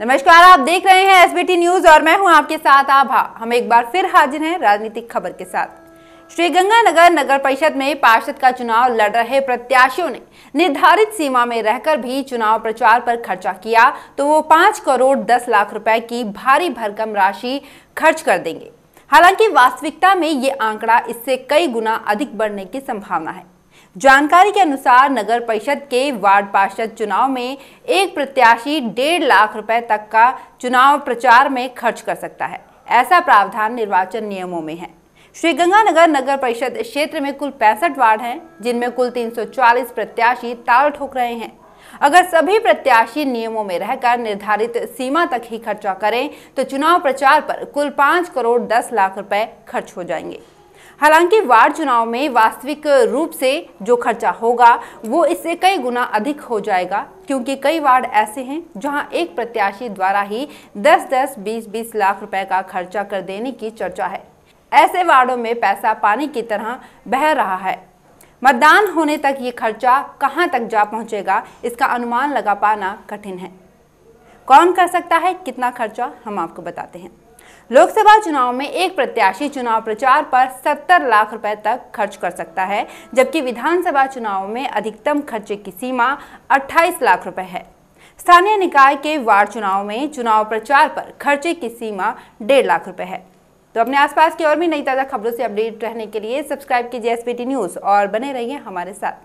नमस्कार आप देख रहे हैं एसबीटी न्यूज और मैं हूं आपके साथ आभा हम एक बार फिर हाजिर हैं राजनीतिक खबर के साथ श्रीगंगानगर नगर परिषद में पार्षद का चुनाव लड़ रहे प्रत्याशियों ने निर्धारित सीमा में रहकर भी चुनाव प्रचार पर खर्चा किया तो वो पांच करोड़ दस लाख रुपए की भारी भरकम राशि खर्च कर देंगे हालांकि वास्तविकता में ये आंकड़ा इससे कई गुना अधिक बढ़ने की संभावना है जानकारी के अनुसार नगर परिषद के वार्ड पार्षद चुनाव में एक प्रत्याशी डेढ़ लाख रुपए तक का चुनाव प्रचार में खर्च कर सकता है ऐसा प्रावधान निर्वाचन नियमों में है श्रीगंगानगर नगर परिषद क्षेत्र में कुल पैंसठ वार्ड हैं जिनमें कुल 340 प्रत्याशी ताल ठोक रहे हैं अगर सभी प्रत्याशी नियमों में रहकर निर्धारित सीमा तक ही खर्चा करें तो चुनाव प्रचार पर कुल पाँच करोड़ दस लाख रुपए खर्च हो जाएंगे हालांकि वार्ड चुनाव में वास्तविक रूप से जो खर्चा होगा वो इससे कई गुना अधिक हो जाएगा क्योंकि कई वार्ड ऐसे हैं जहां एक प्रत्याशी द्वारा ही 10-10, 20-20 लाख रुपए का खर्चा कर देने की चर्चा है ऐसे वार्डों में पैसा पानी की तरह बह रहा है मतदान होने तक ये खर्चा कहां तक जा पहुंचेगा इसका अनुमान लगा पाना कठिन है कौन कर सकता है कितना खर्चा हम आपको बताते हैं लोकसभा चुनाव में एक प्रत्याशी चुनाव प्रचार पर 70 लाख रुपए तक खर्च कर सकता है जबकि विधानसभा चुनाव में अधिकतम खर्चे की सीमा 28 लाख रुपए है स्थानीय निकाय के वार्ड चुनाव में चुनाव प्रचार पर खर्चे की सीमा डेढ़ लाख रुपए है तो अपने आसपास की और भी नई ताज़ा खबरों से अपडेट रहने के लिए सब्सक्राइब कीजिए एस न्यूज़ और बने रहिए हमारे साथ